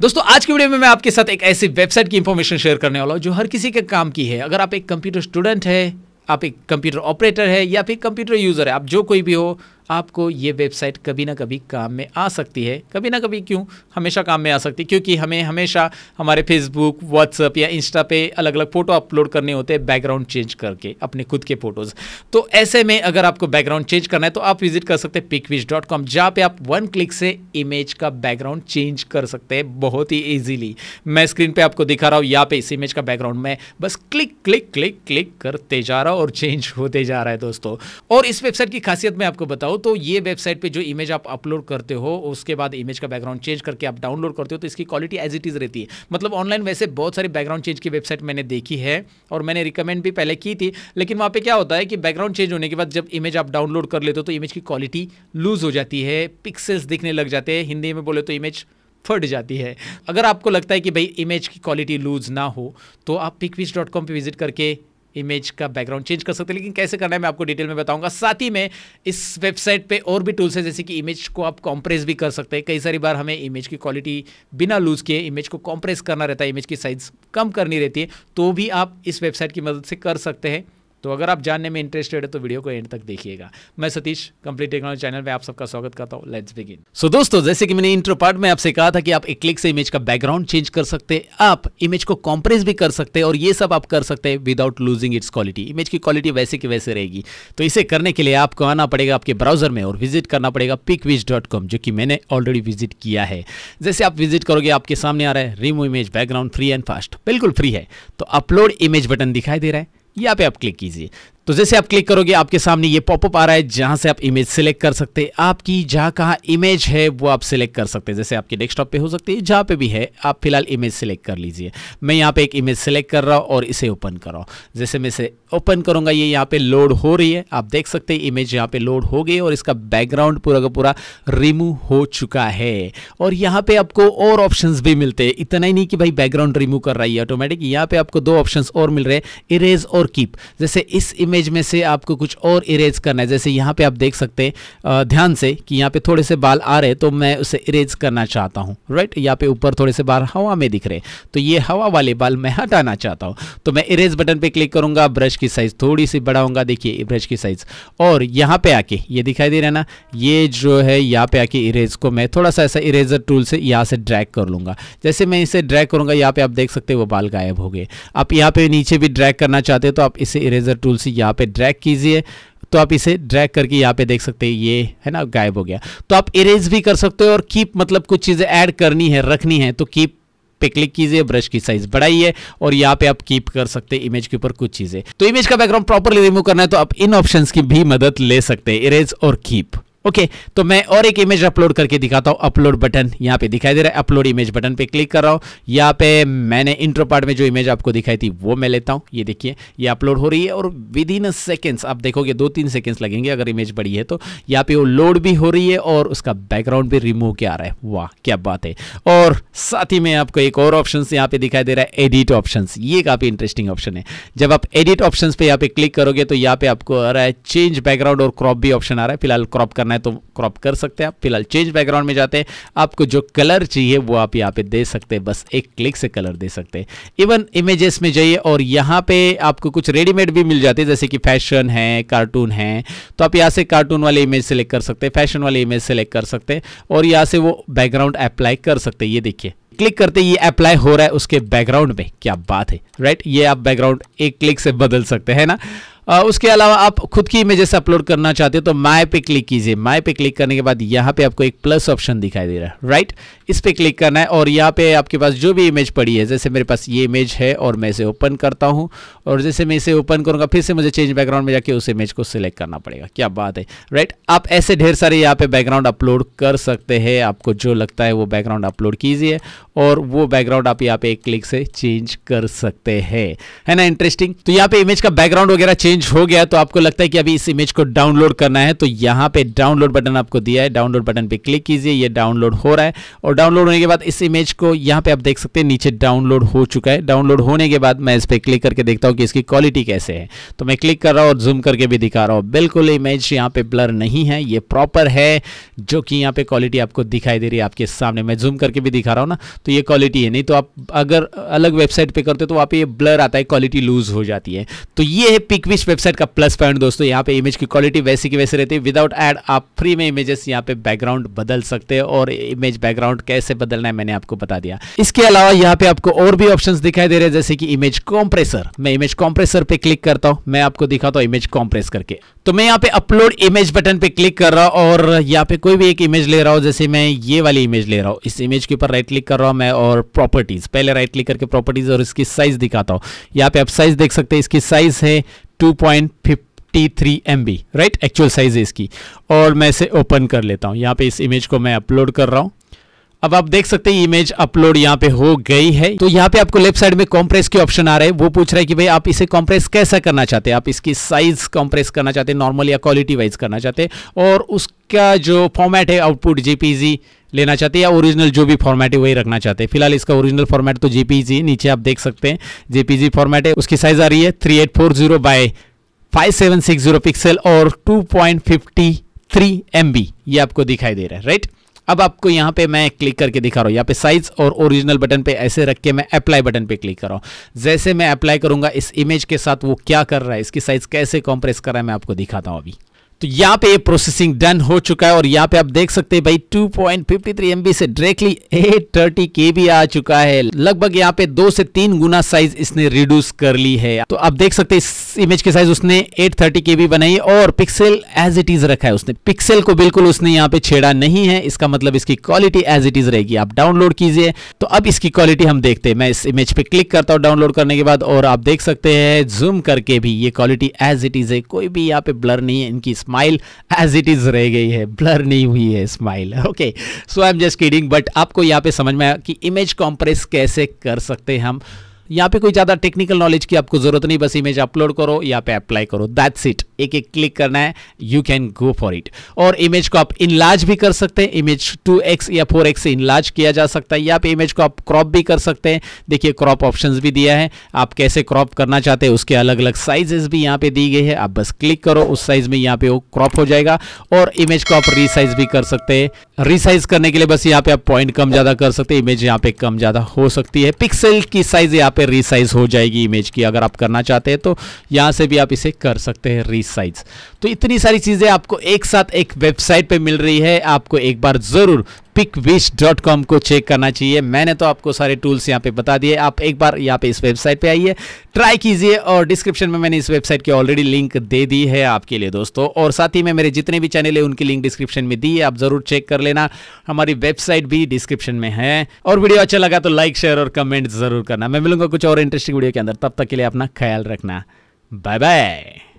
दोस्तों आज की वीडियो में मैं आपके साथ एक ऐसी वेबसाइट की इंफॉर्मेशन शेयर करने वाला हूँ जो हर किसी के काम की है अगर आप एक कंप्यूटर स्टूडेंट है आप एक कंप्यूटर ऑपरेटर है या फिर कंप्यूटर यूज़र है आप जो कोई भी हो आपको ये वेबसाइट कभी ना कभी काम में आ सकती है कभी ना कभी क्यों हमेशा काम में आ सकती है क्योंकि हमें हमेशा हमारे फेसबुक व्हाट्सअप या इंस्टा पे अलग अलग फ़ोटो अपलोड करने होते हैं बैकग्राउंड चेंज करके अपने खुद के फ़ोटोज़ तो ऐसे में अगर आपको बैकग्राउंड चेंज करना है तो आप विजिट कर सकते हैं पिकविश डॉट कॉम जहाँ पर आप वन क्लिक से इमेज का बैकग्राउंड चेंज कर सकते हैं बहुत ही ईजिली मैं स्क्रीन पर आपको दिखा रहा हूँ यहाँ पे इस इमेज का बैकग्राउंड में बस क्लिक क्लिक क्लिक क्लिक करते जा रहा हूँ और चेंज होते जा रहा है दोस्तों और इस वेबसाइट की खासियत मैं आपको बताऊँ तो ये वेबसाइट पे जो इमेज आप अपलोड करते हो उसके बाद इमेज का बैकग्राउंड चेंज करके आप डाउनलोड करते हो तो इसकी क्वालिटी एज इट इज़ रहती है मतलब ऑनलाइन वैसे बहुत सारी बैकग्राउंड चेंज की वेबसाइट मैंने देखी है और मैंने रिकमेंड भी पहले की थी लेकिन वहाँ पर क्या होता है कि बैकग्राउंड चेंज होने के बाद जब इमेज आप डाउनलोड कर लेते हो तो इमेज की क्वालिटी लूज़ हो जाती है पिक्सल्स दिखने लग जाते हैं हिंदी में बोले तो इमेज फट जाती है अगर आपको लगता है कि भाई इमेज की क्वालिटी लूज़ ना हो तो आप पिकविच डॉट कॉम पर विजिट करके इमेज का बैकग्राउंड चेंज कर सकते हैं लेकिन कैसे करना है मैं आपको डिटेल में बताऊंगा साथ ही में इस वेबसाइट पे और भी टूल्स हैं जैसे कि इमेज को आप कॉम्प्रेस भी कर सकते हैं कई सारी बार हमें इमेज की क्वालिटी बिना लूज़ किए इमेज को कॉम्प्रेस करना रहता है इमेज की साइज़ कम करनी रहती है तो भी आप इस वेबसाइट की मदद से कर सकते हैं तो अगर आप जानने में इंटरेस्टेड है तो वीडियो को एंड तक देखिएगा मैं सतीश कंप्लीट टेक्नोलॉजी चैनल में आप सबका स्वागत करता हूँ लेट्स बिगिन सो दोस्तों जैसे कि मैंने इंट्रो पार्ट में आपसे कहा था कि आप एक क्लिक से इमेज का बैकग्राउंड चेंज कर सकते हैं आप इमेज को कॉम्प्रेस भी कर सकते हैं और ये सब आप कर सकते हैं without losing its quality image की क्वालिटी वैसे की वैसे रहेगी तो इसे करने के लिए आपको आना पड़ेगा आपके ब्राउजर में और विजिट करना पड़ेगा पिक जो कि मैंने ऑलरेडी विजिट किया है जैसे आप विजिट करोगे आपके सामने आ रहा है remove image background free and fast बिल्कुल फ्री है तो अपलोड इमेज बटन दिखाई दे रहा है यहाँ पे आप क्लिक कीजिए तो जैसे आप क्लिक करोगे आपके सामने ये पॉपअप आ रहा है जहां से आप इमेज सेलेक्ट कर सकते हैं आपकी जहां कहाँ इमेज है वो आप सिलेक्ट कर सकते हैं जैसे आपके डेस्कटॉप पे हो सकती है जहां पे भी है आप फिलहाल इमेज सेलेक्ट कर लीजिए मैं यहाँ पे एक इमेज सेलेक्ट कर रहा हूं और इसे ओपन कर रहा हूं जैसे मैं इसे ओपन करूंगा ये यहाँ पे लोड हो रही है आप देख सकते हैं इमेज यहाँ पे लोड हो गई और इसका बैकग्राउंड पूरा का पूरा रिमूव हो चुका है और यहाँ पे आपको और ऑप्शन भी मिलते हैं इतना ही नहीं कि भाई बैकग्राउंड रिमूव कर रही है ऑटोमेटिक यहाँ पे आपको दो ऑप्शन और मिल रहे हैं इरेज और कीप जैसे इस इमेज में से आपको कुछ और इरेज करना है जैसे यहाँ पे आप देख सकते हैं ध्यान से कि यहाँ पे थोड़े से बाल आ रहे तो मैं उसे इरेज करना चाहता हूँ राइट यहाँ पे ऊपर थोड़े से बाल हवा में दिख रहे तो ये हवा वाले बाल मैं हटाना चाहता हूँ तो मैं इरेज बटन पर क्लिक करूंगा ब्रश की साइज़ थोड़ी सी बढ़ाऊंगा देखिए ब्रश की साइज़ और यहाँ पे आके ये दिखाई दे रहा है ना ये जो है यहाँ पे आके इरेज को मैं थोड़ा सा ऐसा इरेजर टूल से यहाँ से ड्रैक कर लूंगा जैसे मैं इसे ड्रैक करूंगा यहाँ पे आप देख सकते हैं वो बाल गायब हो गए आप यहाँ पे नीचे भी ड्रैक करना चाहते हो तो आप इसे इरेजर टूल से यहाँ पे ड्रैग कीजिए तो आप इसे ड्रैग करके यहाँ पे देख सकते हैं ये है ना गायब हो गया तो आप इरेज भी कर सकते हो और कीप मतलब कुछ चीज़ें ऐड करनी है रखनी है तो कीप पे क्लिक कीजिए ब्रश की साइज बढ़ाइए और यहाँ पे आप कीप कर सकते हैं इमेज के ऊपर कुछ चीजें तो इमेज का बैकग्राउंड प्रॉपरली रिमूव करना है तो आप इन ऑप्शन की भी मदद ले सकते हैं इरेज और कीप ओके okay, तो मैं और एक इमेज अपलोड करके दिखाता हूं अपलोड बटन यहां पे दिखाई दे रहा है अपलोड इमेज बटन पे क्लिक कर रहा हूं यहां पे मैंने इंट्रो पार्ट में जो इमेज आपको दिखाई थी वो मैं लेता हूं ये देखिए ये अपलोड हो रही है और विद इन सेकेंड्स आप देखोगे दो तीन सेकेंड्स लगेंगे अगर इमेज बड़ी है तो यहाँ पे वो लोड भी हो रही है और उसका बैकग्राउंड भी रिमूव किया रहा है वाह क्या बात है और साथ ही में आपको एक और ऑप्शन यहाँ पे दिखाई दे रहा है एडिट ऑप्शन ये काफ़ी इंटरेस्टिंग ऑप्शन है जब आप एडिट ऑप्शन पे यहाँ पे क्लिक करोगे तो यहाँ पे आपको आ रहा है चेंज बैकग्राउंड और क्रॉप भी ऑप्शन आ रहा है फिलहाल क्रॉप करना करना है तो क्रॉप कर सकते हैं आप फिलहाल चेंज बैकग्राउंड में जाते हैं आपको जो कलर चाहिए वो आप यहाँ पे दे सकते हैं बस एक क्लिक से कलर दे सकते हैं इवन इमेजेस में जाइए और यहाँ पे आपको कुछ रेडीमेड भी मिल जाते हैं जैसे कि फैशन है कार्टून है तो आप यहाँ से कार्टून वाले इमेज सेलेक्ट कर सकते हैं फैशन वाले इमेज सेलेक्ट कर सकते हैं और यहाँ से वो बैकग्राउंड अप्लाई कर सकते हैं ये देखिए क्लिक करते ये अप्लाई हो रहा है उसके बैकग्राउंड में क्या बात है राइट ये आप बैकग्राउंड एक क्लिक से बदल सकते हैं ना उसके अलावा आप खुद की इमेजेस अपलोड करना चाहते हो तो माय पे क्लिक कीजिए माय पे क्लिक करने के बाद यहाँ पे आपको एक प्लस ऑप्शन दिखाई दे रहा है राइट इस पे क्लिक करना है और यहाँ पे आपके पास जो भी इमेज पड़ी है जैसे मेरे पास ये इमेज है और मैं इसे ओपन करता हूँ और जैसे मैं इसे ओपन करूँगा फिर से मुझे चेंज बैकग्राउंड में जाके उस इमेज को सिलेक्ट करना पड़ेगा क्या बात है राइट आप ऐसे ढेर सारे यहाँ पे बैकग्राउंड अपलोड कर सकते हैं आपको जो लगता है वो बैकग्राउंड अपलोड कीजिए और वो बैकग्राउंड आप यहाँ पे एक क्लिक से चेंज कर सकते हैं है ना इंटरेस्टिंग तो यहाँ पे इमेज का बैकग्राउंड वगैरह चेंज चेंज हो गया तो आपको लगता है कि अभी इस इमेज को डाउनलोड करना है तो यहाँ पे डाउनलोड बटन आपको दिया है डाउनलोड बटन पे क्लिक कीजिए ये डाउनलोड हो रहा है और डाउनलोड होने के बाद इस इमेज को यहाँ पे आप देख सकते हैं नीचे डाउनलोड हो चुका है डाउनलोड होने के बाद मैं इस पर क्लिक करके देखता हूँ कि इसकी क्वालिटी कैसे है तो मैं क्लिक कर रहा हूँ और जूम करके भी दिखा रहा हूँ बिल्कुल इमेज यहाँ पे ब्लर नहीं है ये प्रॉपर है जो कि यहाँ पे क्वालिटी आपको दिखाई दे रही है आपके सामने मैं जूम करके भी दिखा रहा हूँ ना तो ये क्वालिटी है नहीं तो आप अगर अलग वेबसाइट पर करते तो वहाँ पर ये ब्लर आता है क्वालिटी लूज हो जाती है तो ये है पिकविश वेबसाइट का प्लस पॉइंट दोस्तों यहाँ पे इमेज की क्वालिटी वैसी की वैसे रहती है विदाउट एड आप फ्री में इमेजेस यहाँ पे बैकग्राउंड बदल सकते हैं और इमेज बैकग्राउंड कैसे बदलना है मैंने आपको बता दिया इसके अलावा यहाँ पे आपको और भी ऑप्शन दिखाई दे रहे हैं जैसे कि इमेज कॉम्प्रेसर मैं इमेज कॉम्प्रेसर पे क्लिक करता हूँ मैं आपको दिखाता हूँ इमेज कॉम्प्रेस करके तो मैं यहाँ पे अपलोड इमेज बटन पे क्लिक कर रहा हूँ और यहाँ पे कोई भी एक इमेज ले रहा हूँ जैसे मैं ये वाली इमेज ले रहा हूँ इस इमेज के ऊपर राइट क्लिक कर रहा हूँ मैं और प्रॉपर्टीज पहले राइट क्लिक करके प्रॉपर्टीज और इसकी साइज दिखाता हूँ यहाँ पे आप साइज देख सकते हैं इसकी साइज है 2.53 MB राइट एक्चुअल साइज है इसकी और मैं इसे ओपन कर लेता हूँ यहाँ पे इस इमेज को मैं अपलोड कर रहा हूँ अब आप देख सकते हैं इमेज अपलोड यहाँ पे हो गई है तो यहाँ पे आपको लेफ्ट साइड में कॉम्प्रेस के ऑप्शन आ रहा है वो पूछ रहा है कि भाई आप इसे कॉम्प्रेस कैसा करना चाहते हैं आप इसकी साइज कॉम्प्रेस करना चाहते हैं नॉर्मल या क्वालिटी वाइज करना चाहते हैं और उसका जो फॉर्मेट है आउटपुट जेपीजी लेना चाहते हैं या ओरिजिनल जो भी फॉर्मेट है वही रखना चाहते हैं फिलहाल इसका ओरिजिनल फॉर्मेट तो जेपीजी नीचे आप देख सकते हैं जेपीजी फॉर्मेट है उसकी साइज आ रही है three eight four zero by five seven six zero pixel और two point fifty three MB बी ये आपको दिखाई दे रहा है राइट अब आपको यहाँ पे मैं क्लिक करके दिखा रहा हूँ यहाँ पे साइज और ओरिजिनल बटन पे ऐसे रख के मैं अप्लाई बटन पे क्लिक कर रहा हूँ जैसे मैं अप्लाई करूंगा इस इमेज के साथ वो क्या कर रहा है इसकी साइज कैसे कॉम्प्रेस कर रहा है मैं आपको दिखाता हूँ अभी तो यहाँ पे ये प्रोसेसिंग डन हो चुका है और यहाँ पे आप देख सकते हैं भाई 2.53 पॉइंट से डायरेक्टली 830 भी आ चुका है लगभग यहाँ पे दो से तीन गुना साइज इसने रिड्यूस कर ली है तो आप देख सकते हैं इस इमेज के साइज उसने 830 भी बनाई और पिक्सल एज इट इज रखा है उसने पिक्सल को बिल्कुल उसने यहाँ पे छेड़ा नहीं है इसका मतलब इसकी क्वालिटी एज इट इज रहेगी आप डाउनलोड कीजिए तो अब इसकी क्वालिटी हम देखते हैं मैं इस इमेज पे क्लिक करता हूँ डाउनलोड करने के बाद और आप देख सकते हैं जूम करके भी ये क्वालिटी एज इट इज है कोई भी यहाँ पे ब्लर नहीं है इनकी स्माइल एज इट इज रह गई है ब्लर नहीं हुई है smile okay so I am just kidding but आपको यहाँ पे समझ में आया कि इमेज कॉम्प्रेस कैसे कर सकते हैं हम यहाँ पे कोई ज़्यादा टेक्निकल नॉलेज की आपको ज़रूरत नहीं बस इमेज अपलोड करो यहाँ पे अप्लाई करो दैट्स इट एक एक क्लिक करना है you can go for it और इमेज को आप इनलार्ज भी कर सकते हैं इमेज 2x या 4x से इनलार्ज किया जा सकता है यहाँ पे इमेज को आप क्रॉप भी कर सकते हैं देखिए क्रॉप ऑप्शन भी दिया है आप कैसे क्रॉप करना चाहते हैं उसके अलग अलग साइजेस भी यहाँ पे दी गई है आप बस क्लिक करो उस साइज में यहाँ पे वो क्रॉप हो जाएगा और इमेज को आप रिसाइज भी कर सकते हैं रिसाइज करने के लिए बस यहाँ पे आप पॉइंट कम ज़्यादा कर सकते हैं इमेज यहाँ पे कम ज़्यादा हो सकती है पिक्सल की साइज यहाँ पे पे रिसाइज़ हो जाएगी इमेज की अगर आप करना चाहते हैं तो यहाँ से भी आप इसे कर सकते हैं रिसाइज़ तो इतनी सारी चीज़ें आपको एक साथ एक वेबसाइट पर मिल रही है आपको एक बार ज़रूर pickwish.com डॉट कॉम को चेक करना चाहिए मैंने तो आपको सारे टूल्स यहाँ पे बता दिए आप एक बार यहाँ पे इस वेबसाइट पे आइए ट्राई कीजिए और डिस्क्रिप्शन में मैंने इस वेबसाइट की ऑलरेडी लिंक दे दी है आपके लिए दोस्तों और साथ ही में मेरे जितने भी चैनल है उनकी लिंक डिस्क्रिप्शन में दी है आप ज़रूर चेक कर लेना हमारी वेबसाइट भी डिस्क्रिप्शन में है और वीडियो अच्छा लगा तो लाइक शेयर और कमेंट ज़रूर करना मैं मिलूंगा कुछ और इंटरेस्टिंग वीडियो के अंदर तब तक के लिए अपना ख्याल रखना बाय बाय